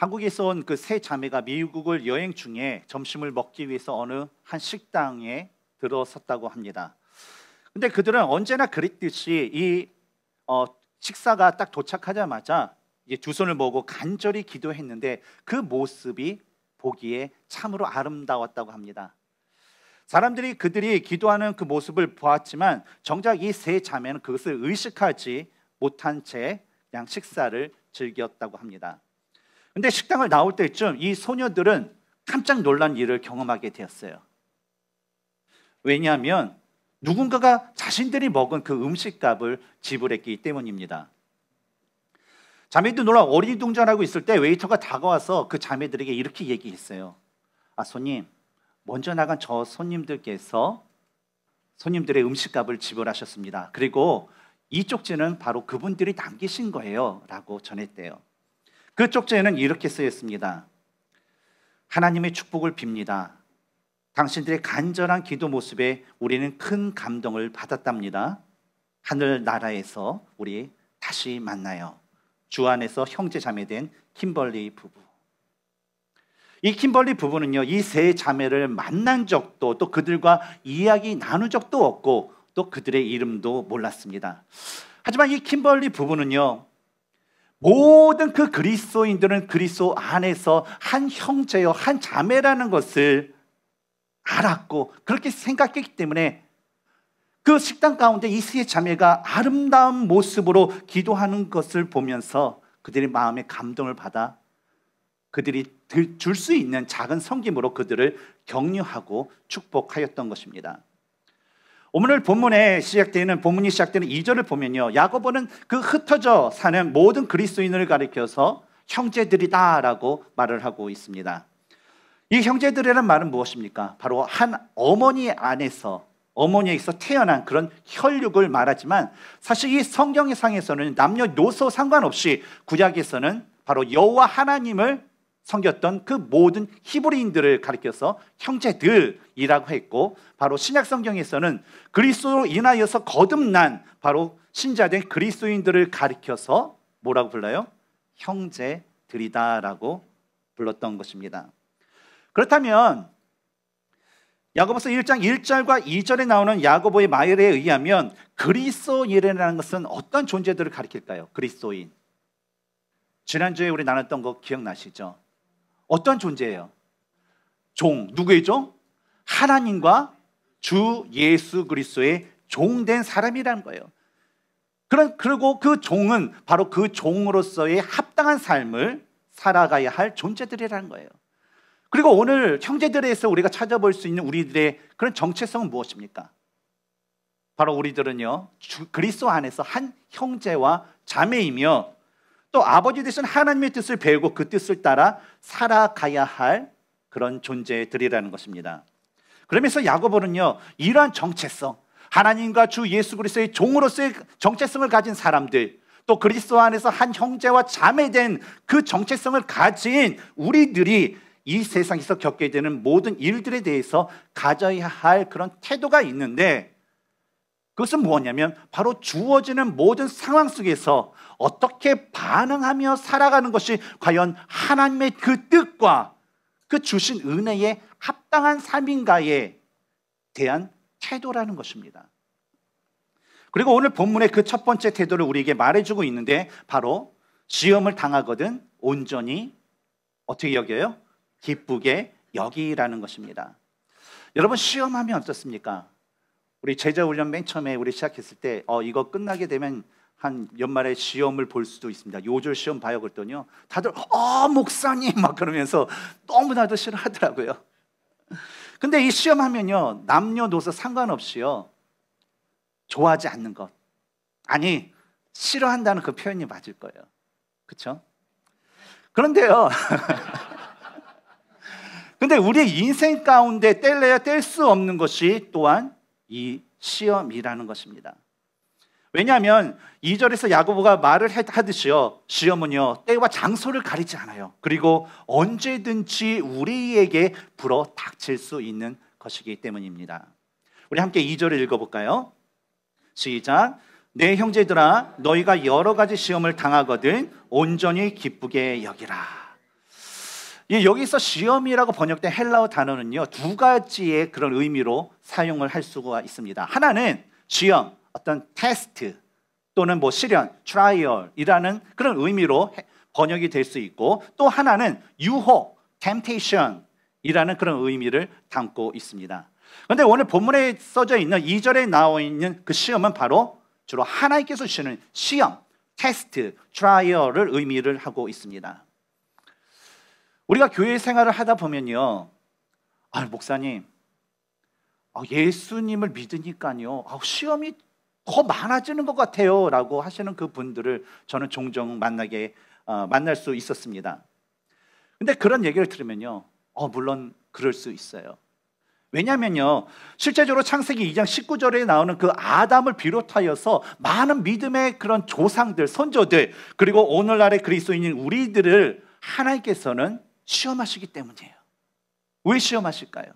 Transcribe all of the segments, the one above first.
한국에서 온 그 세 자매가 미국을 여행 중에 점심을 먹기 위해서 어느 한 식당에 들어섰다고 합니다. 근데 그들은 언제나 그랬듯이 이 어, 식사가 딱 도착하자마자 이제 두 손을 모으고 간절히 기도했는데 그 모습이 보기에 참으로 아름다웠다고 합니다. 사람들이 그들이 기도하는 그 모습을 보았지만 정작 이 세 자매는 그것을 의식하지 못한 채 그냥 식사를 즐겼다고 합니다. 근데 식당을 나올 때쯤 이 소녀들은 깜짝 놀란 일을 경험하게 되었어요. 왜냐하면 누군가가 자신들이 먹은 그 음식값을 지불했기 때문입니다. 자매들 놀라 어리둥절하고 있을 때 웨이터가 다가와서 그 자매들에게 이렇게 얘기했어요. 아 손님, 먼저 나간 저 손님들께서 손님들의 음식값을 지불하셨습니다. 그리고 이 쪽지는 바로 그분들이 남기신 거예요라고 전했대요. 그 쪽지에는 이렇게 쓰여 있습니다. 하나님의 축복을 빕니다. 당신들의 간절한 기도 모습에 우리는 큰 감동을 받았답니다. 하늘 나라에서 우리 다시 만나요. 주 안에서 형제 자매된 킴벌리 부부. 이 킴벌리 부부는요, 이 세 자매를 만난 적도 또 그들과 이야기 나눈 적도 없고 또 그들의 이름도 몰랐습니다. 하지만 이 킴벌리 부부는요, 모든 그 그리스도인들은 그리스도 안에서 한 형제요, 한 자매라는 것을 알았고 그렇게 생각했기 때문에 그 식당 가운데 이세 자매가 아름다운 모습으로 기도하는 것을 보면서 그들의 마음에 감동을 받아 그들이 줄 수 있는 작은 성김으로 그들을 격려하고 축복하였던 것입니다. 오늘 본문에 시작되는 본문이 시작되는 2절을 보면요. 야고보는 그 흩어져 사는 모든 그리스도인을 가리켜서 형제들이다라고 말을 하고 있습니다. 이 형제들이라는 말은 무엇입니까? 바로 한 어머니 안에서 어머니에서 태어난 그런 혈육을 말하지만 사실 이 성경상에서는 의 남녀노소 상관없이 구약에서는 바로 여호와 하나님을 섬겼던 그 모든 히브리인들을 가리켜서 형제들이라고 했고 바로 신약 성경에서는 그리스도로 인하여서 거듭난 바로 신자된 그리스도인들을 가리켜서 뭐라고 불러요? 형제들이다라고 불렀던 것입니다. 그렇다면 야고보서 1장 1절과 2절에 나오는 야고보의 말에 의하면 그리스도인이라는 것은 어떤 존재들을 가리킬까요? 그리스도인. 지난주에 우리 나눴던 거 기억나시죠? 어떤 존재예요? 종. 누구의 종? 하나님과 주 예수 그리스도의 종된 사람이라는 거예요. 그런 그리고 그 종은 바로 그 종으로서의 합당한 삶을 살아가야 할 존재들이라는 거예요. 그리고 오늘 형제들에서 우리가 찾아볼 수 있는 우리들의 그런 정체성은 무엇입니까? 바로 우리들은요 그리스도 안에서 한 형제와 자매이며 또 아버지 되신 하나님의 뜻을 배우고 그 뜻을 따라 살아가야 할 그런 존재들이라는 것입니다. 그러면서 야고보는요. 이러한 정체성, 하나님과 주 예수 그리스도의 종으로서의 정체성을 가진 사람들, 또 그리스도 안에서 한 형제와 자매된 그 정체성을 가진 우리들이 이 세상에서 겪게 되는 모든 일들에 대해서 가져야 할 그런 태도가 있는데 그것은 뭐냐면 바로 주어지는 모든 상황 속에서 어떻게 반응하며 살아가는 것이 과연 하나님의 그 뜻과 그 주신 은혜에 합당한 삶인가에 대한 태도라는 것입니다. 그리고 오늘 본문의 그 첫 번째 태도를 우리에게 말해주고 있는데 바로 시험을 당하거든 온전히 어떻게 여겨요? 기쁘게 여기라는 것입니다. 여러분 시험하면 어떻습니까? 우리 제자 훈련 맨 처음에 우리 시작했을 때 어, 이거 끝나게 되면 한 연말에 시험을 볼 수도 있습니다. 요절 시험 봐요 그랬더니요. 다들 어 목사님 막 그러면서 너무나도 싫어하더라고요. 근데 이 시험하면요. 남녀노소 상관없이요. 좋아하지 않는 것. 아니, 싫어한다는 그 표현이 맞을 거예요. 그렇죠? 그런데요. 근데 우리 인생 가운데 뗄래야 뗄 수 없는 것이 또한 이 시험이라는 것입니다. 왜냐하면 2절에서 야고보가 말을 하듯이요. 시험은요. 때와 장소를 가리지 않아요. 그리고 언제든지 우리에게 불어 닥칠 수 있는 것이기 때문입니다. 우리 함께 2절을 읽어 볼까요? 시작. 내 네, 형제들아 너희가 여러 가지 시험을 당하거든 온전히 기쁘게 여기라. 예, 여기서 시험이라고 번역된 헬라어 단어는요 두 가지의 그런 의미로 사용을 할 수가 있습니다. 하나는 시험, 어떤 테스트 또는 뭐 시련, 트라이얼이라는 그런 의미로 번역이 될 수 있고 또 하나는 유혹, t 테이션이라는 그런 의미를 담고 있습니다. 그런데 오늘 본문에 써져 있는 2절에 나와 있는 그 시험은 바로 주로 하나님께서 주시는 시험, 테스트, 트라이얼을 의미를 하고 있습니다. 우리가 교회 생활을 하다 보면요. 아, 목사님. 아, 예수님을 믿으니까요. 아, 시험이 더 많아지는 것 같아요. 라고 하시는 그 분들을 저는 종종 만나게, 어, 만날 수 있었습니다. 근데 그런 얘기를 들으면요. 어, 물론 그럴 수 있어요. 왜냐면요. 실제적으로 창세기 2장 19절에 나오는 그 아담을 비롯하여서 많은 믿음의 그런 조상들, 선조들, 그리고 오늘날의 그리스도인인 우리들을 하나님께서는 시험하시기 때문이에요. 왜 시험하실까요?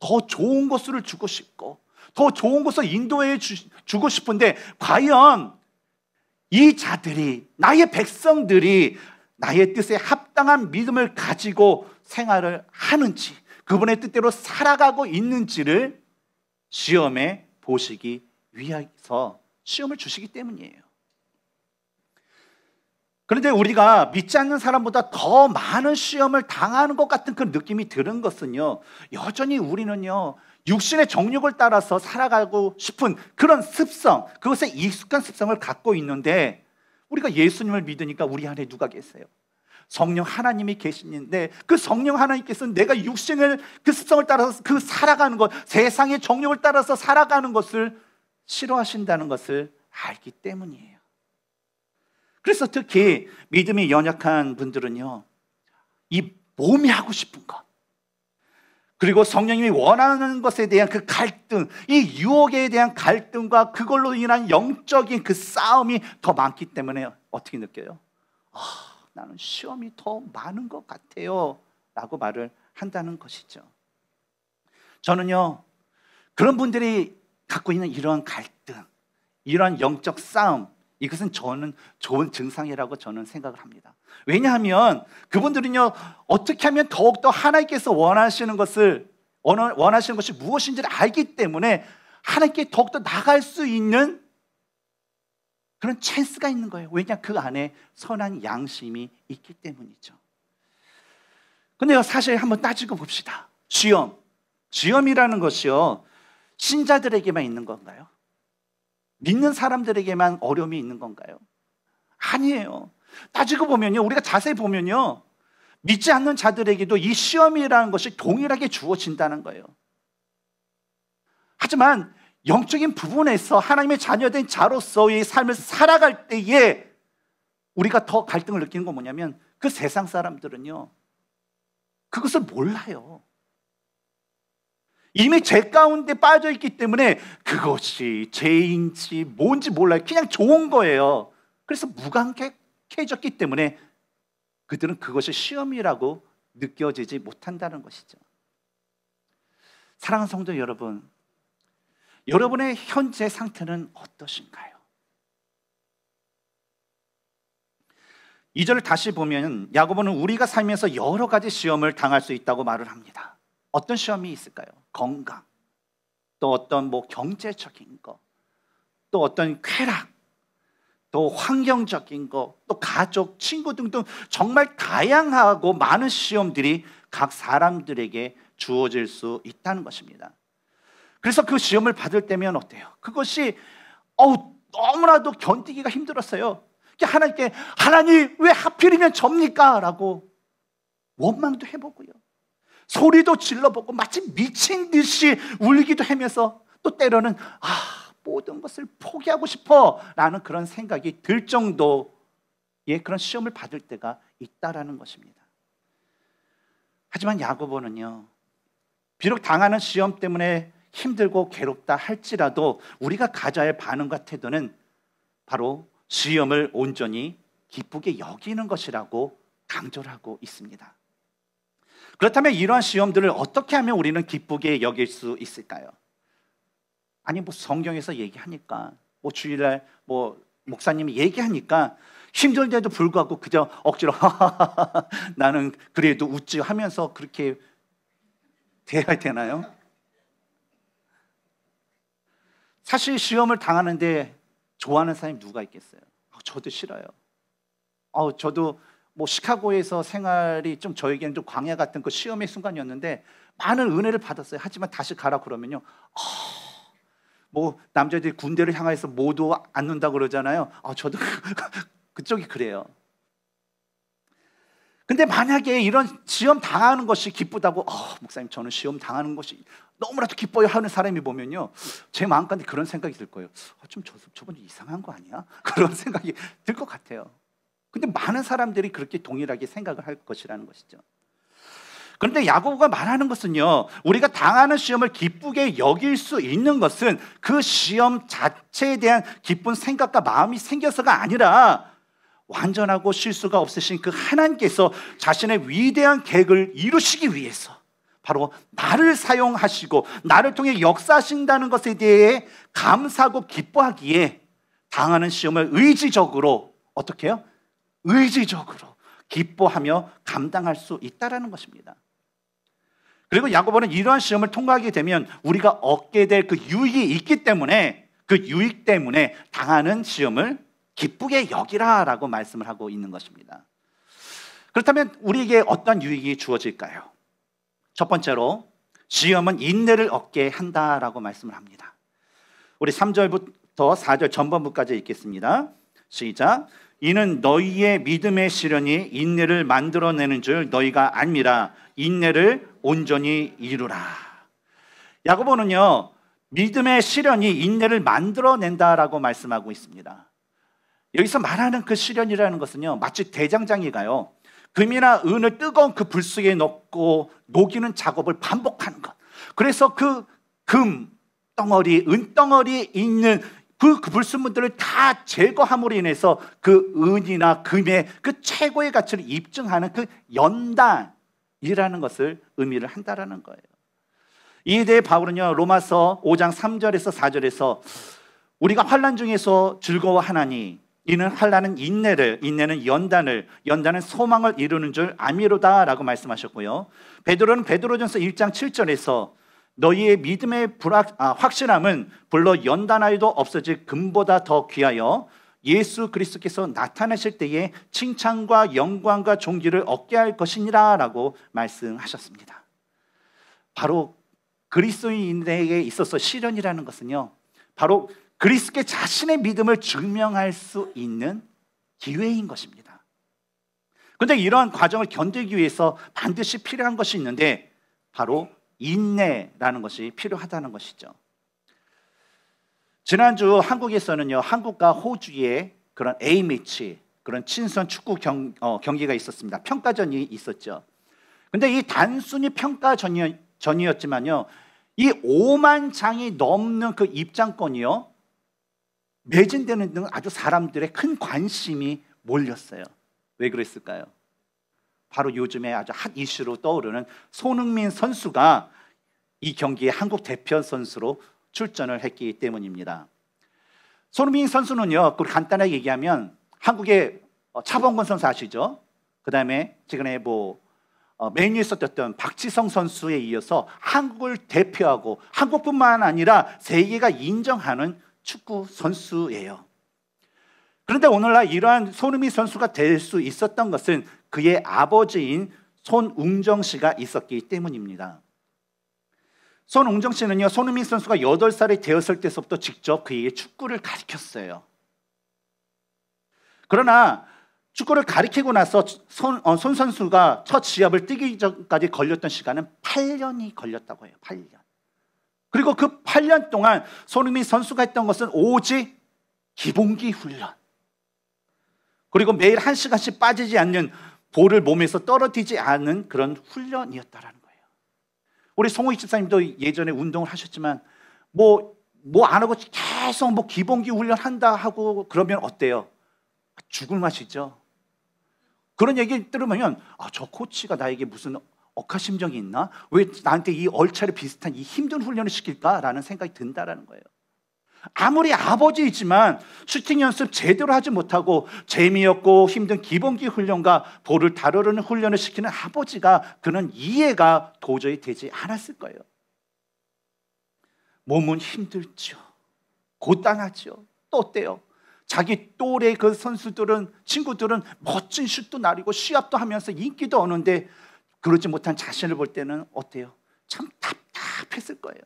더 좋은 것을 주고 싶고, 더 좋은 곳을 인도해 주, 주고 싶은데 과연 이 자들이 나의 백성들이 나의 뜻에 합당한 믿음을 가지고 생활을 하는지 그분의 뜻대로 살아가고 있는지를 시험에 보시기 위해서 시험을 주시기 때문이에요. 그런데 우리가 믿지 않는 사람보다 더 많은 시험을 당하는 것 같은 그런 느낌이 드는 것은요, 여전히 우리는요, 육신의 정욕을 따라서 살아가고 싶은 그런 습성, 그것에 익숙한 습성을 갖고 있는데 우리가 예수님을 믿으니까 우리 안에 누가 계세요? 성령 하나님이 계시는데 그 성령 하나님께서 내가 육신을 그 습성을 따라서 그 살아가는 것, 세상의 정욕을 따라서 살아가는 것을 싫어하신다는 것을 알기 때문이에요. 그래서 특히 믿음이 연약한 분들은요, 이 몸이 하고 싶은 것, 그리고 성령님이 원하는 것에 대한 그 갈등, 이 유혹에 대한 갈등과 그걸로 인한 영적인 그 싸움이 더 많기 때문에 어떻게 느껴요? 아, 나는 시험이 더 많은 것 같아요. 라고 말을 한다는 것이죠. 저는요, 그런 분들이 갖고 있는 이러한 갈등, 이러한 영적 싸움, 이것은 저는 좋은 증상이라고 저는 생각을 합니다. 왜냐하면 그분들은요, 어떻게 하면 더욱더 하나님께서 원하시는 것을, 원하시는 것이 무엇인지를 알기 때문에 하나님께 더욱더 나갈 수 있는 그런 찬스가 있는 거예요. 왜냐? 그 안에 선한 양심이 있기 때문이죠. 근데 사실 한번 따지고 봅시다. 시험. 시험이라는 것이요. 신자들에게만 있는 건가요? 믿는 사람들에게만 어려움이 있는 건가요? 아니에요. 따지고 보면요. 우리가 자세히 보면요. 믿지 않는 자들에게도 이 시험이라는 것이 동일하게 주어진다는 거예요. 하지만 영적인 부분에서 하나님의 자녀된 자로서의 삶을 살아갈 때에 우리가 더 갈등을 느끼는 건 뭐냐면 그 세상 사람들은요. 그것을 몰라요. 이미 죄 가운데 빠져 있기 때문에 그것이 죄인지 뭔지 몰라요. 그냥 좋은 거예요. 그래서 무관해졌기 때문에 그들은 그것이 시험이라고 느껴지지 못한다는 것이죠. 사랑하는 성도 여러분, 여러분의 현재 상태는 어떠신가요? 이절을 다시 보면 야고보는 우리가 살면서 여러 가지 시험을 당할 수 있다고 말을 합니다. 어떤 시험이 있을까요? 건강, 또 어떤 뭐 경제적인 거, 또 어떤 쾌락, 또 환경적인 거, 또 가족, 친구 등등 정말 다양하고 많은 시험들이 각 사람들에게 주어질 수 있다는 것입니다. 그래서 그 시험을 받을 때면 어때요? 그것이 어우 너무나도 견디기가 힘들었어요. 하나님께 하나님 왜 하필이면 접니까? 라고 원망도 해보고요. 소리도 질러보고 마치 미친 듯이 울기도 하면서 또 때로는 아 모든 것을 포기하고 싶어라는 그런 생각이 들 정도의 그런 시험을 받을 때가 있다라는 것입니다. 하지만 야고보는요 비록 당하는 시험 때문에 힘들고 괴롭다 할지라도 우리가 가져야 할 반응과 태도는 바로 시험을 온전히 기쁘게 여기는 것이라고 강조를 하고 있습니다. 그렇다면 이러한 시험들을 어떻게 하면 우리는 기쁘게 여길 수 있을까요? 아니 뭐 성경에서 얘기하니까 뭐 주일날 뭐 목사님이 얘기하니까 힘들데도 불구하고 그저 억지로 나는 그래도 웃지 하면서 그렇게 돼야 되나요? 사실 시험을 당하는데 좋아하는 사람이 누가 있겠어요? 아, 저도 싫어요. 아, 저도 뭐 시카고에서 생활이 좀 저에게는 좀 광야 같은 그 시험의 순간이었는데 많은 은혜를 받았어요. 하지만 다시 가라 그러면요. 어... 뭐 남자들이 군대를 향해서 모두 앉는다 그러잖아요. 아 저도 그쪽이 그래요. 근데 만약에 이런 시험 당하는 것이 기쁘다고 어, 목사님 저는 시험 당하는 것이 너무나도 기뻐요 하는 사람이 보면요 제 마음 가운데 그런 생각이 들 거예요. 아, 좀 저, 저분 이상한 거 아니야? 그런 생각이 들 것 같아요. 근데 많은 사람들이 그렇게 동일하게 생각을 할 것이라는 것이죠. 그런데 야고보가 말하는 것은요, 우리가 당하는 시험을 기쁘게 여길 수 있는 것은 그 시험 자체에 대한 기쁜 생각과 마음이 생겨서가 아니라 완전하고 실수가 없으신 그 하나님께서 자신의 위대한 계획을 이루시기 위해서 바로 나를 사용하시고 나를 통해 역사하신다는 것에 대해 감사하고 기뻐하기에 당하는 시험을 의지적으로 어떻게 해요? 의지적으로 기뻐하며 감당할 수 있다라는 것입니다. 그리고 야고보는 이러한 시험을 통과하게 되면 우리가 얻게 될 그 유익이 있기 때문에 그 유익 때문에 당하는 시험을 기쁘게 여기라라고 말씀을 하고 있는 것입니다. 그렇다면 우리에게 어떤 유익이 주어질까요? 첫 번째로 시험은 인내를 얻게 한다라고 말씀을 합니다. 우리 3절부터 4절 전반부까지 읽겠습니다. 시작. 이는 너희의 믿음의 시련이 인내를 만들어내는 줄 너희가 압니라 인내를 온전히 이루라. 야고보는요. 믿음의 시련이 인내를 만들어낸다라고 말씀하고 있습니다. 여기서 말하는 그 시련이라는 것은요. 마치 대장장이가요. 금이나 은을 뜨거운 그 불 속에 넣고 녹이는 작업을 반복하는 것. 그래서 그 금 덩어리, 은 덩어리 있는 그, 불순물들을 다 제거함으로 인해서 그 은이나 금의 그 최고의 가치를 입증하는 그 연단이라는 것을 의미를 한다라는 거예요. 이에 대해 바울은요 로마서 5장 3절에서 4절에서 우리가 환란 중에서 즐거워하나니 이는 환란은 인내를 인내는 연단을 연단은 소망을 이루는 줄 아미로다라고 말씀하셨고요. 베드로는 베드로전서 1장 7절에서 너희의 믿음의 불확, 아, 확실함은 불러 연단하여도 없어질 금보다 더 귀하여 예수 그리스도께서 나타나실 때에 칭찬과 영광과 종귀를 얻게 할 것이니라라고 말씀하셨습니다. 바로 그리스인에게 있어서 시련이라는 것은요. 바로 그리스께 자신의 믿음을 증명할 수 있는 기회인 것입니다. 그런데 이러한 과정을 견디기 위해서 반드시 필요한 것이 있는데 바로 인내라는 것이 필요하다는 것이죠. 지난주 한국에서는요, 한국과 호주의 그런 A매치, 그런 친선 축구 경, 어, 경기가 있었습니다. 평가전이 있었죠. 근데 이 단순히 평가전이었지만요, 이 5만 장이 넘는 그 입장권이요, 매진되는 등 아주 사람들의 큰 관심이 몰렸어요. 왜 그랬을까요? 바로 요즘에 아주 핫 이슈로 떠오르는 손흥민 선수가 이 경기에 한국 대표 선수로 출전을 했기 때문입니다. 손흥민 선수는요, 간단하게 얘기하면 한국의 어, 차범근 선수 아시죠? 그 다음에 최근에 뭐 메뉴에서 어, 뛰었던 박지성 선수에 이어서 한국을 대표하고 한국뿐만 아니라 세계가 인정하는 축구 선수예요. 그런데 오늘날 이러한 손흥민 선수가 될 수 있었던 것은 그의 아버지인 손웅정 씨가 있었기 때문입니다. 손웅정 씨는요, 손흥민 선수가 8살이 되었을 때서부터 직접 그에게 축구를 가르쳤어요. 그러나 축구를 가르치고 나서 손, 어, 손 선수가 첫 시합을 뛰기 전까지 걸렸던 시간은 8년이 걸렸다고 해요. 8년. 그리고 그 8년 동안 손흥민 선수가 했던 것은 오직 기본기 훈련. 그리고 매일 한 시간씩 빠지지 않는 볼을 몸에서 떨어뜨리지 않은 그런 훈련이었다라는 거예요. 우리 송호 집사님도 예전에 운동을 하셨지만 뭐 뭐 안 하고 계속 뭐 기본기 훈련 한다 하고 그러면 어때요? 죽을 맛이죠. 그런 얘기 들으면 아, 저 코치가 나에게 무슨 억하심정이 있나? 왜 나한테 이 얼차려 비슷한 이 힘든 훈련을 시킬까라는 생각이 든다라는 거예요. 아무리 아버지이지만 슈팅 연습 제대로 하지 못하고 재미없고 힘든 기본기 훈련과 볼을 다루는 훈련을 시키는 아버지가 그는 이해가 도저히 되지 않았을 거예요. 몸은 힘들죠. 고단하죠. 또 때요. 자기 또래 그 선수들은 친구들은 멋진 슛도 날리고 시합도 하면서 인기도 얻는데 그러지 못한 자신을 볼 때는 어때요? 참 답답했을 거예요.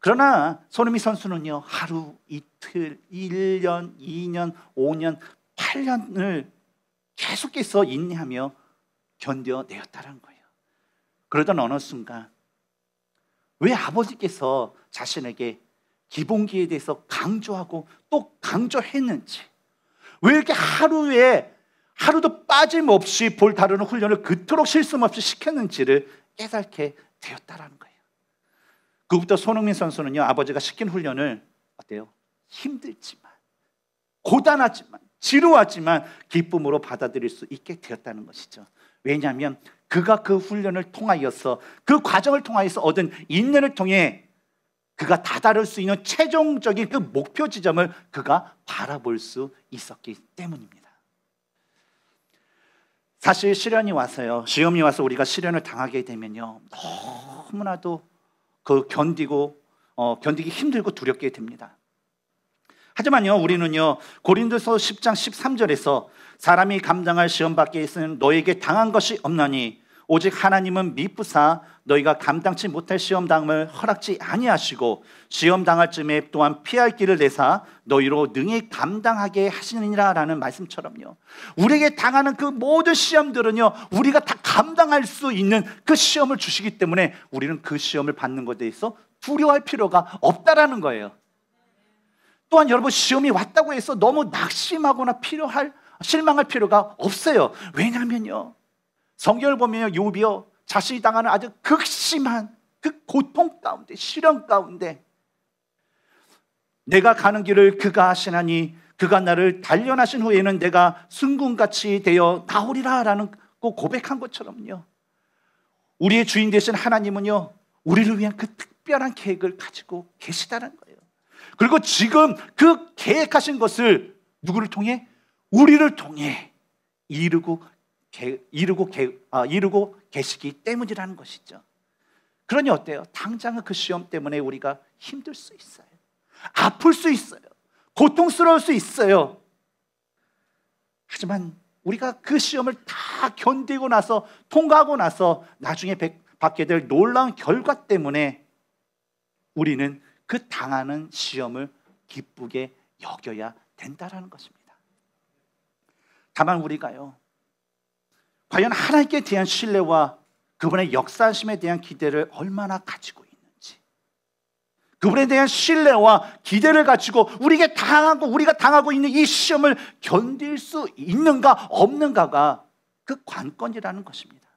그러나 손흥민 선수는요 하루 이틀 1년 2년 5년 8년을 계속해서 인내하며 견뎌내었다는 거예요 그러던 어느 순간 왜 아버지께서 자신에게 기본기에 대해서 강조하고 또 강조했는지 왜 이렇게 하루에 하루도 빠짐없이 볼 다루는 훈련을 그토록 실수 없이 시켰는지를 깨닫게 되었다라는 거예요. 그것부터 손흥민 선수는요, 아버지가 시킨 훈련을 어때요? 힘들지만, 고단하지만, 지루하지만 기쁨으로 받아들일 수 있게 되었다는 것이죠. 왜냐하면 그가 그 훈련을 통하여서 그 과정을 통하여서 얻은 인내를 통해 그가 다다를 수 있는 최종적인 그 목표 지점을 그가 바라볼 수 있었기 때문입니다. 사실 시련이 와서요, 시험이 와서 우리가 시련을 당하게 되면요, 너무나도 그 견디고 어, 견디기 힘들고 두렵게 됩니다. 하지만요, 우리는요, 고린도서 10장 13절에서 사람이 감당할 시험 밖에 있으니 너에게 당한 것이 없나니 오직 하나님은 미쁘사 너희가 감당치 못할 시험당을 허락지 아니하시고 시험당할 쯤에 또한 피할 길을 내사 너희로 능히 감당하게 하시느니라라는 말씀처럼요. 우리에게 당하는 그 모든 시험들은요. 우리가 다 감당할 수 있는 그 시험을 주시기 때문에 우리는 그 시험을 받는 것에 대해서 두려워할 필요가 없다라는 거예요. 또한 여러분 시험이 왔다고 해서 너무 낙심하거나 필요할 실망할 필요가 없어요. 왜냐면요. 성경을 보면 요비요 자신이 당하는 아주 극심한 그 고통 가운데 실현 가운데 내가 가는 길을 그가 하시나니 그가 나를 단련하신 후에는 내가 승군같이 되어 나오리라라는 그 고백한 것처럼요. 우리의 주인 되신 하나님은요. 우리를 위한 그 특별한 계획을 가지고 계시다는 거예요. 그리고 지금 그 계획하신 것을 누구를 통해? 우리를 통해 이루고 게, 이르고 게, 아, 이루고 계시기 때문이라는 것이죠. 그러니 어때요? 당장은 그 시험 때문에 우리가 힘들 수 있어요. 아플 수 있어요. 고통스러울 수 있어요. 하지만 우리가 그 시험을 다 견디고 나서 통과하고 나서 나중에 받게 될 놀라운 결과 때문에 우리는 그 당하는 시험을 기쁘게 여겨야 된다라는 것입니다. 다만 우리가요. 과연 하나님께 대한 신뢰와 그분의 역사심에 대한 기대를 얼마나 가지고 있는지 그분에 대한 신뢰와 기대를 가지고 우리에게 당하고 우리가 당하고 있는 이 시험을 견딜 수 있는가 없는가가 그 관건이라는 것입니다.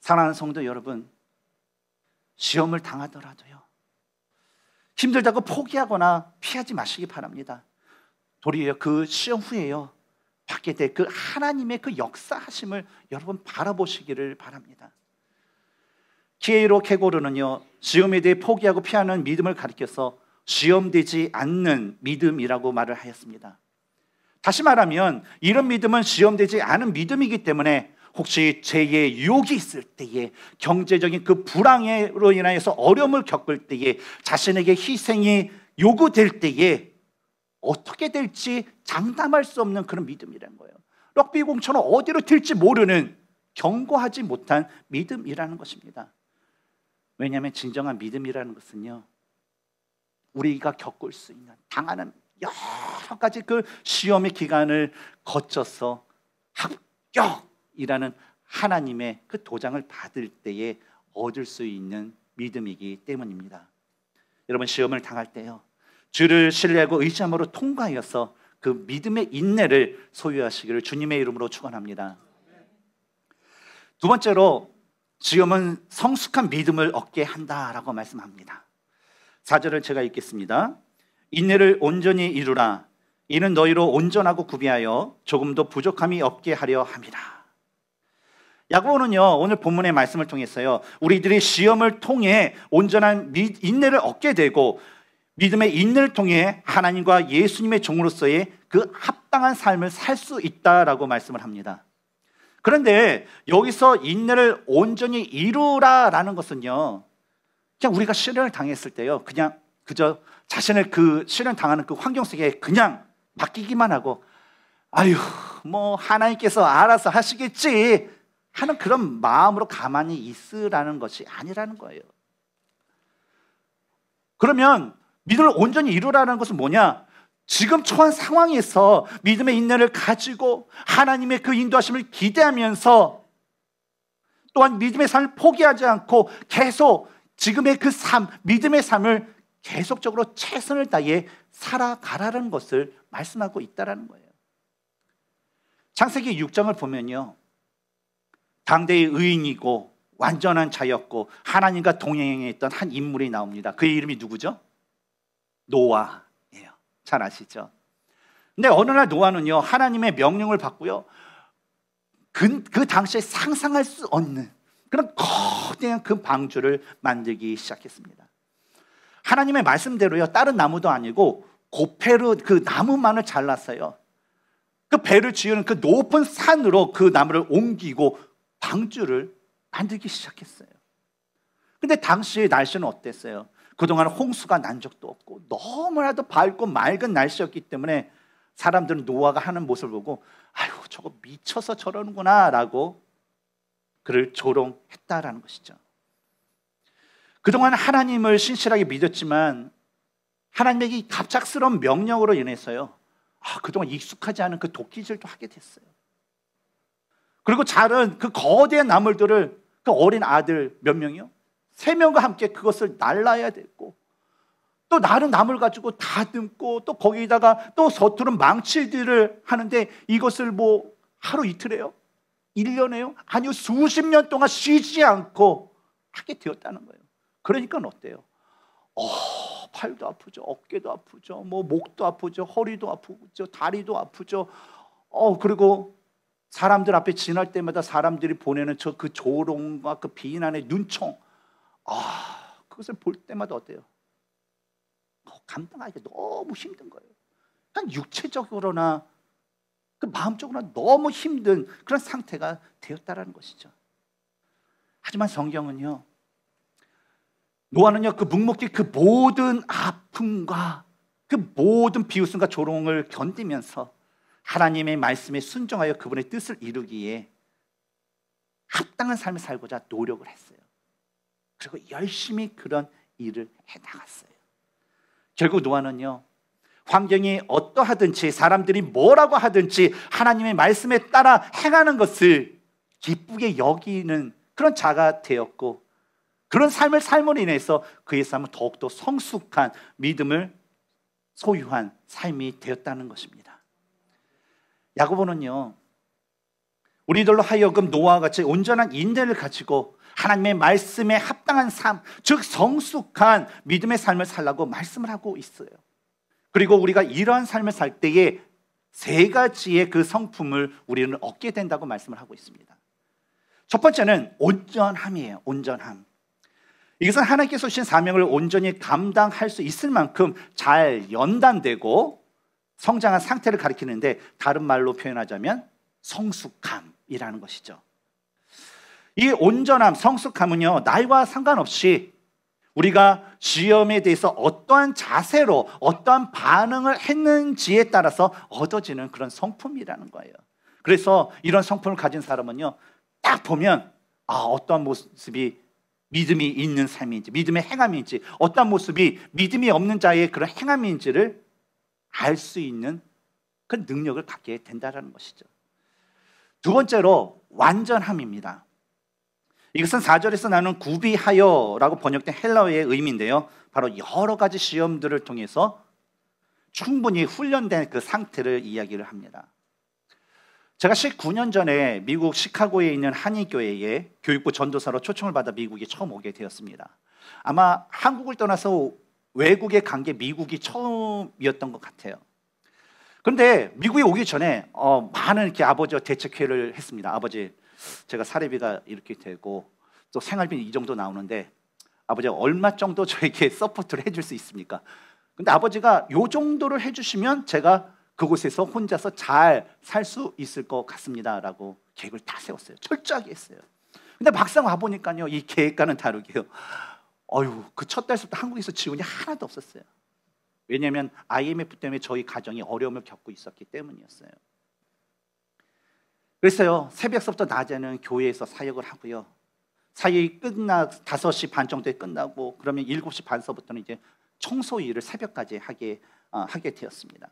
사랑하는 성도 여러분, 시험을 당하더라도요. 힘들다고 포기하거나 피하지 마시기 바랍니다. 도리어 그 시험 후에요. 받게 될 그 하나님의 그 역사하심을 여러분 바라보시기를 바랍니다. 기에로 캐고르는요 시험에 대해 포기하고 피하는 믿음을 가리켜서 시험되지 않는 믿음이라고 말을 하였습니다. 다시 말하면 이런 믿음은 시험되지 않은 믿음이기 때문에 혹시 죄의 유혹이 있을 때에 경제적인 그 불황으로 인하여서 어려움을 겪을 때에 자신에게 희생이 요구될 때에 어떻게 될지 장담할 수 없는 그런 믿음이란 거예요. 럭비 공처럼 어디로 튈지 모르는 경고하지 못한 믿음이라는 것입니다. 왜냐하면 진정한 믿음이라는 것은요, 우리가 겪을 수 있는 당하는 여러 가지 그 시험의 기간을 거쳐서 합격이라는 하나님의 그 도장을 받을 때에 얻을 수 있는 믿음이기 때문입니다. 여러분 시험을 당할 때요. 주를 신뢰하고 의지함으로 통과하여서 그 믿음의 인내를 소유하시기를 주님의 이름으로 축원합니다. 두 번째로 지금은 성숙한 믿음을 얻게 한다라고 말씀합니다. 4절을 제가 읽겠습니다. 인내를 온전히 이루라. 이는 너희로 온전하고 구비하여 조금도 부족함이 없게 하려 함이라. 야고보는요 오늘 본문의 말씀을 통해서요 우리들이 시험을 통해 온전한 인내를 얻게 되고 믿음의 인내를 통해 하나님과 예수님의 종으로서의 그 합당한 삶을 살 수 있다라고 말씀을 합니다. 그런데 여기서 인내를 온전히 이루라라는 것은요. 그냥 우리가 실현을 당했을 때요. 그냥 그저 자신을 그 실현 당하는 그 환경 속에 그냥 맡기기만 하고 아유, 뭐 하나님께서 알아서 하시겠지 하는 그런 마음으로 가만히 있으라는 것이 아니라는 거예요. 그러면 믿음을 온전히 이루라는 것은 뭐냐? 지금 처한 상황에서 믿음의 인내를 가지고 하나님의 그 인도하심을 기대하면서 또한 믿음의 삶을 포기하지 않고 계속 지금의 그 삶, 믿음의 삶을 계속적으로 최선을 다해 살아가라는 것을 말씀하고 있다는 거예요. 창세기 6장을 보면요. 당대의 의인이고 완전한 자였고 하나님과 동행했던 한 인물이 나옵니다. 그의 이름이 누구죠? 노아예요. 잘 아시죠? 근데 어느 날 노아는요 하나님의 명령을 받고요 그, 그 당시에 상상할 수 없는 그런 거대한 그 방주를 만들기 시작했습니다. 하나님의 말씀대로요 다른 나무도 아니고 고페르 그 나무만을 잘랐어요. 그 배를 지으는 그 높은 산으로 그 나무를 옮기고 방주를 만들기 시작했어요. 근데 당시의 날씨는 어땠어요? 그동안 홍수가 난 적도 없고 너무나도 밝고 맑은 날씨였기 때문에 사람들은 노아가 하는 모습을 보고 아유 저거 미쳐서 저러는구나라고 그를 조롱했다라는 것이죠. 그동안 하나님을 신실하게 믿었지만 하나님에게 갑작스러운 명령으로 인해서요. 아, 그동안 익숙하지 않은 그 도끼질도 하게 됐어요. 그리고 자른 그 거대한 나물들을 그 어린 아들 몇 명이요? 세명과 함께 그것을 날라야 됐고 또 나른 나물 가지고 다듬고 또 거기다가 또 서투른 망치질을 하는데 이것을 뭐 하루 이틀에요? 1년에요? 아니요 수십 년 동안 쉬지 않고 하게 되었다는 거예요 그러니까 어때요? 어, 팔도 아프죠 어깨도 아프죠 뭐 목도 아프죠 허리도 아프죠 다리도 아프죠 어 그리고 사람들 앞에 지날 때마다 사람들이 보내는 저 그 조롱과 그 비난의 눈총 아, 그것을 볼 때마다 어때요? 어, 감당하기 너무 힘든 거예요. 한 육체적으로나 그 마음적으로나 너무 힘든 그런 상태가 되었다라는 것이죠. 하지만 성경은요. 노아는요 그 묵묵히 그 모든 아픔과 그 모든 비웃음과 조롱을 견디면서 하나님의 말씀에 순종하여 그분의 뜻을 이루기에 합당한 삶을 살고자 노력을 했어요. 그리고 열심히 그런 일을 해 나갔어요. 결국 노아는요. 환경이 어떠하든지 사람들이 뭐라고 하든지 하나님의 말씀에 따라 행하는 것을 기쁘게 여기는 그런 자가 되었고 그런 삶을 삶으로 인해서 그의 삶은 더욱더 성숙한 믿음을 소유한 삶이 되었다는 것입니다. 야고보는요. 우리들로 하여금 노아와 같이 온전한 인내를 가지고 하나님의 말씀에 합당한 삶, 즉 성숙한 믿음의 삶을 살라고 말씀을 하고 있어요. 그리고 우리가 이러한 삶을 살 때에 세 가지의 그 성품을 우리는 얻게 된다고 말씀을 하고 있습니다. 첫 번째는 온전함이에요. 온전함. 이것은 하나님께서 주신 사명을 온전히 감당할 수 있을 만큼 잘 연단되고 성장한 상태를 가리키는데 다른 말로 표현하자면 성숙함이라는 것이죠. 이 온전함, 성숙함은요, 나이와 상관없이 우리가 시험에 대해서 어떠한 자세로, 어떠한 반응을 했는지에 따라서 얻어지는 그런 성품이라는 거예요. 그래서 이런 성품을 가진 사람은요, 딱 보면, 아, 어떠한 모습이 믿음이 있는 삶인지, 믿음의 행함인지, 어떠한 모습이 믿음이 없는 자의 그런 행함인지를 알 수 있는 그 능력을 갖게 된다는 것이죠. 두 번째로 완전함입니다. 이것은 4절에서 나는 구비하여라고 번역된 헬라어의 의미인데요. 바로 여러 가지 시험들을 통해서 충분히 훈련된 그 상태를 이야기를 합니다. 제가 19년 전에 미국 시카고에 있는 한인교회에 교육부 전도사로 초청을 받아 미국에 처음 오게 되었습니다. 아마 한국을 떠나서 외국에 간 게 미국이 처음이었던 것 같아요. 그런데 미국에 오기 전에 어, 많은 이렇게 아버지와 대책회를 했습니다. 아버지 제가 사례비가 이렇게 되고 또 생활비는 이 정도 나오는데 아버지가 얼마 정도 저에게 서포트를 해줄 수 있습니까? 근데 아버지가 요 정도를 해주시면 제가 그곳에서 혼자서 잘 살 수 있을 것 같습니다라고 계획을 다 세웠어요. 철저하게 했어요. 근데 막상 와 보니까요, 이 계획과는 다르게요. 어유, 그 첫 달부터 한국에서 지원이 하나도 없었어요. 왜냐하면 IMF 때문에 저희 가정이 어려움을 겪고 있었기 때문이었어요. 그래서요, 새벽서부터 낮에는 교회에서 사역을 하고요. 사역이 끝나, 5시 반 정도에 끝나고, 그러면 7시 반서부터는 이제 청소 일을 새벽까지 하게, 어, 하게 되었습니다.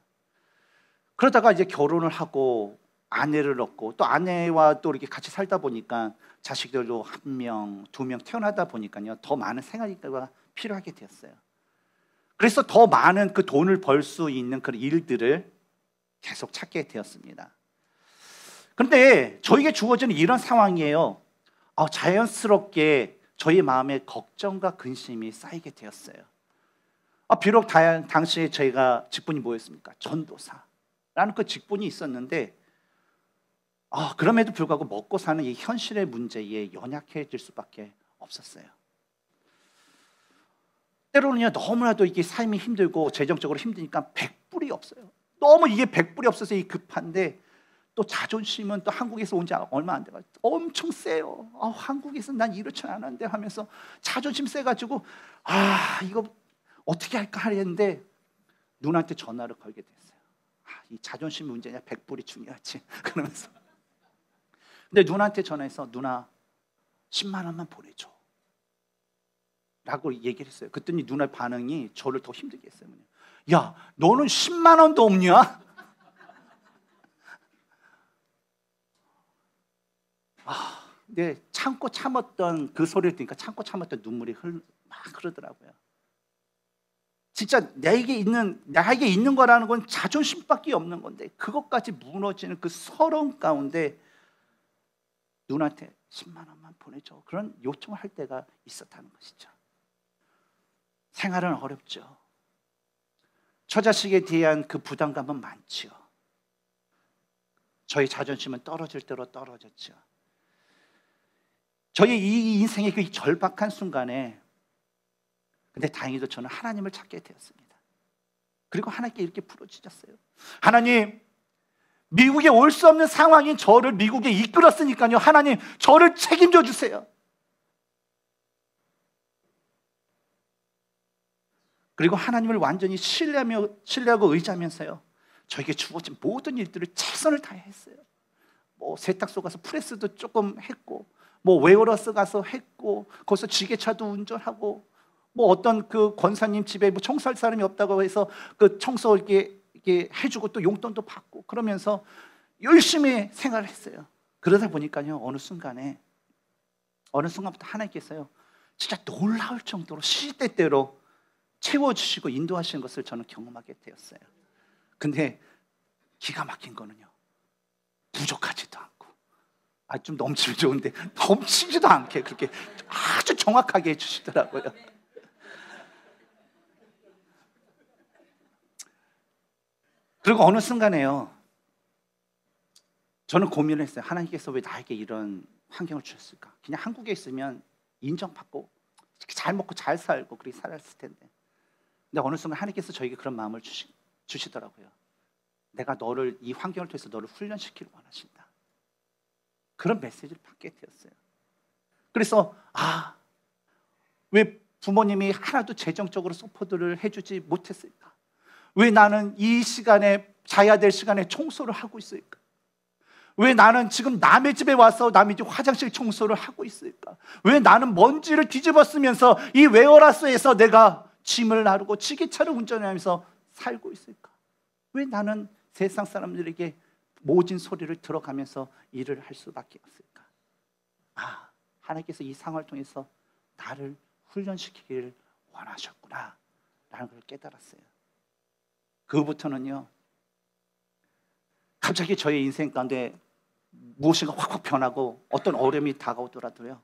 그러다가 이제 결혼을 하고, 아내를 얻고, 또 아내와 또 이렇게 같이 살다 보니까 자식들도 한 명, 두 명 태어나다 보니까요, 더 많은 생활비가 필요하게 되었어요. 그래서 더 많은 그 돈을 벌 수 있는 그런 일들을 계속 찾게 되었습니다. 그런데 저에게 주어진 이런 상황이에요. 아, 자연스럽게 저희 마음에 걱정과 근심이 쌓이게 되었어요. 아, 비록 당시에 저희가 직분이 뭐였습니까? 전도사라는 그 직분이 있었는데 아, 그럼에도 불구하고 먹고 사는 이 현실의 문제에 연약해질 수밖에 없었어요. 때로는요 너무나도 이게 삶이 힘들고 재정적으로 힘드니까 백불이 없어요. 너무 이게 백불이 없어서 이 급한데 또 자존심은 또 한국에서 온 지 얼마 안 돼가지고 엄청 세요. 아, 한국에서 난 이렇진 않은데 하면서 자존심 세가지고 아 이거 어떻게 할까 하는데 누나한테 전화를 걸게 됐어요. 아, 이 자존심 문제냐 백불이 중요하지 그러면서 근데 누나한테 전화해서 누나 10만 원만 보내줘. 라고 얘기를 했어요. 그랬더니 누나 반응이 저를 더 힘들게 했어요. 야, 너는 10만 원도 없냐? 근 예, 참고 참았던 그 소리를 듣니까 참고 참았던 눈물이 흘, 막 흐르더라고요. 진짜 내게 있는 나에게 있는 거라는 건 자존심밖에 없는 건데 그것까지 무너지는 그 서러움 가운데 누나한테 10만 원만 보내줘 그런 요청을 할 때가 있었다는 것이죠. 생활은 어렵죠. 처자식에 대한 그 부담감은 많지요. 저희 자존심은 떨어질 대로 떨어졌죠. 저의 이 인생의 그 절박한 순간에 근데 다행히도 저는 하나님을 찾게 되었습니다. 그리고 하나님께 이렇게 부르짖었어요. 하나님, 미국에 올 수 없는 상황인 저를 미국에 이끌었으니까요. 하나님, 저를 책임져 주세요. 그리고 하나님을 완전히 신뢰하며 신뢰하고 의지하면서요. 저에게 주어진 모든 일들을 최선을 다했어요. 뭐 세탁소 가서 프레스도 조금 했고 뭐 외워러스 가서 했고 거기서 지게차도 운전하고 뭐 어떤 그 권사님 집에 뭐 청소할 사람이 없다고 해서 그 청소 이렇게, 이렇게 해주고 또 용돈도 받고 그러면서 열심히 생활을 했어요. 그러다 보니까요 어느 순간에 어느 순간부터 하나님께서요 진짜 놀라울 정도로 시대대로 채워주시고 인도하시는 것을 저는 경험하게 되었어요. 근데 기가 막힌 거는요 부족하지도 않고 아, 좀 넘치면 좋은데 넘치지도 않게 그렇게 아주 정확하게 해주시더라고요. 그리고 어느 순간에요. 저는 고민을 했어요. 하나님께서 왜 나에게 이런 환경을 주셨을까? 그냥 한국에 있으면 인정받고 잘 먹고 잘 살고 그렇게 살았을 텐데. 근데 어느 순간 하나님께서 저에게 그런 마음을 주시, 주시더라고요. 내가 너를 이 환경을 통해서 너를 훈련시키려고 하신다. 그런 메시지를 받게 되었어요. 그래서 아, 왜 부모님이 하나도 재정적으로 서포트를 해주지 못했을까? 왜 나는 이 시간에 자야 될 시간에 청소를 하고 있을까? 왜 나는 지금 남의 집에 와서 남의 집 화장실 청소를 하고 있을까? 왜 나는 먼지를 뒤집어 쓰면서 이 웨어라스에서 내가 짐을 나르고 지게차를 운전하면서 살고 있을까? 왜 나는 세상 사람들에게 모진 소리를 들어가면서 일을 할 수밖에 없을까? 아, 하나님께서 이 상황을 통해서 나를 훈련시키기를 원하셨구나. 라는 걸 깨달았어요. 그부터는요, 갑자기 저의 인생 가운데 무엇인가 확확 변하고 어떤 어려움이 다가오더라도요,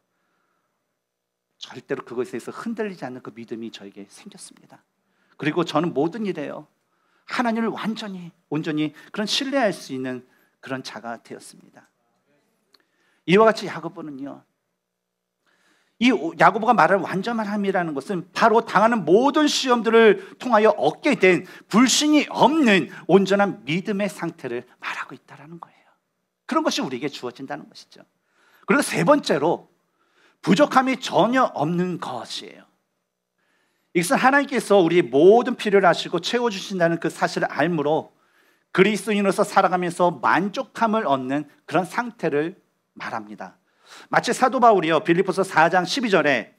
절대로 그것에 대해서 흔들리지 않는 그 믿음이 저에게 생겼습니다. 그리고 저는 모든 일에요, 하나님을 완전히, 온전히 그런 신뢰할 수 있는 그런 자가 되었습니다. 이와 같이 야고보는요. 이 야고보가 말하는 완전 함이라는 것은 바로 당하는 모든 시험들을 통하여 얻게 된 불신이 없는 온전한 믿음의 상태를 말하고 있다라는 거예요. 그런 것이 우리에게 주어진다는 것이죠. 그리고 세 번째로 부족함이 전혀 없는 것이에요. 이것은 하나님께서 우리 모든 필요를 아시고 채워주신다는 그 사실을 알므로 그리스인으로서 살아가면서 만족함을 얻는 그런 상태를 말합니다. 마치 사도 바울이요 빌리포서 4장 12절에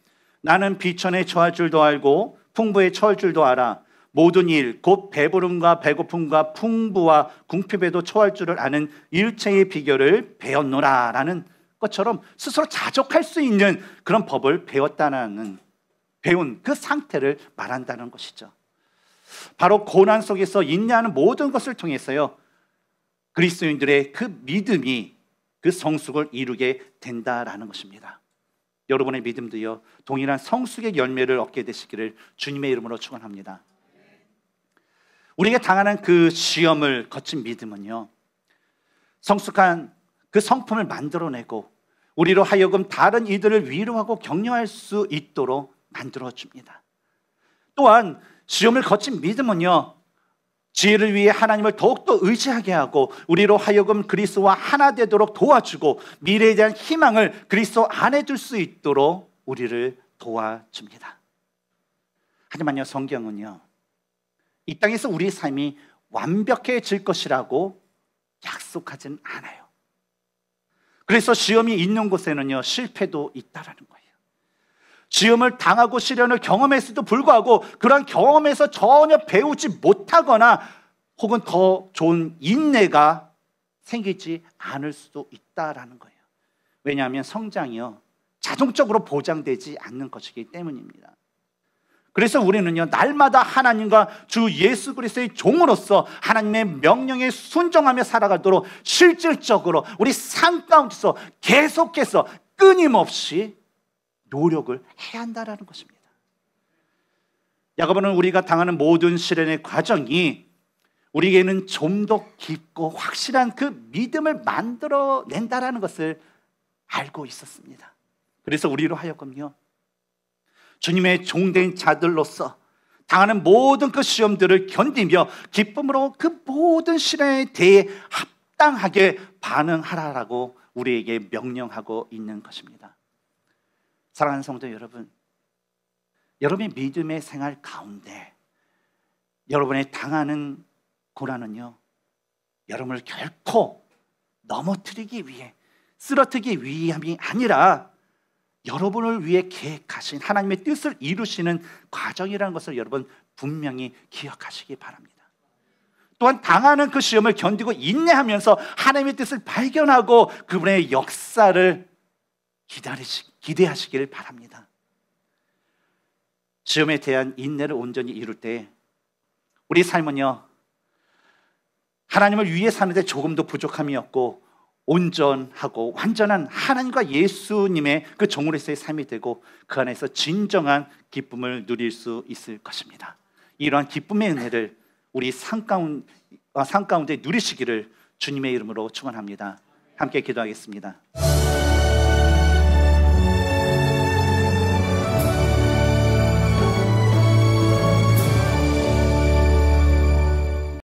나는 비천에 처할 줄도 알고 풍부에 처할 줄도 알아 모든 일 곧 배부름과 배고픔과 풍부와 궁핍에도 처할 줄을 아는 일체의 비결을 배웠노라라는 것처럼 스스로 자족할 수 있는 그런 법을 배웠다는 배운 그 상태를 말한다는 것이죠. 바로 고난 속에서 인내하는 모든 것을 통해서요. 그리스도인들의 그 믿음이 그 성숙을 이루게 된다라는 것입니다. 여러분의 믿음도요. 동일한 성숙의 열매를 얻게 되시기를 주님의 이름으로 축원합니다. 우리에 당하는 그 시험을 거친 믿음은요. 성숙한 그 성품을 만들어내고 우리로 하여금 다른 이들을 위로하고 격려할 수 있도록 만들어 줍니다. 또한 시험을 거친 믿음은요, 지혜를 위해 하나님을 더욱더 의지하게 하고 우리로 하여금 그리스도와 하나 되도록 도와주고 미래에 대한 희망을 그리스도 안에 둘 수 있도록 우리를 도와줍니다. 하지만요, 성경은요, 이 땅에서 우리의 삶이 완벽해질 것이라고 약속하진 않아요. 그래서 시험이 있는 곳에는요, 실패도 있다라는 거예요. 지음을 당하고 시련을 경험했음도 불구하고 그러한 경험에서 전혀 배우지 못하거나 혹은 더 좋은 인내가 생기지 않을 수도 있다라는 거예요. 왜냐하면 성장이요. 자동적으로 보장되지 않는 것이기 때문입니다. 그래서 우리는요, 날마다 하나님과 주 예수 그리스의 종으로서 하나님의 명령에 순종하며 살아가도록 실질적으로 우리 삶 가운데서 계속해서 끊임없이 노력을 해야 한다라는 것입니다. 야고보는 우리가 당하는 모든 시련의 과정이 우리에게는 좀 더 깊고 확실한 그 믿음을 만들어 낸다라는 것을 알고 있었습니다. 그래서 우리로 하여금요. 주님의 종된 자들로서 당하는 모든 그 시험들을 견디며 기쁨으로 그 모든 시련에 대해 합당하게 반응하라라고 우리에게 명령하고 있는 것입니다. 사랑하는 성도 여러분, 여러분의 믿음의 생활 가운데 여러분의 당하는 고난은요, 여러분을 결코 넘어뜨리기 위해, 쓰러뜨기 위함이 아니라 여러분을 위해 계획하신 하나님의 뜻을 이루시는 과정이라는 것을 여러분 분명히 기억하시기 바랍니다. 또한 당하는 그 시험을 견디고 인내하면서 하나님의 뜻을 발견하고 그분의 역사를 기다리시, 기대하시기를 바랍니다. 시험에 대한 인내를 온전히 이룰 때 우리 삶은요, 하나님을 위해 사는데 조금도 부족함이 없고 온전하고 완전한 하나님과 예수님의 그 정으로서의 삶이 되고 그 안에서 진정한 기쁨을 누릴 수 있을 것입니다. 이러한 기쁨의 은혜를 우리 삶 아, 가운데 누리시기를 주님의 이름으로 축원합니다. 함께 기도하겠습니다.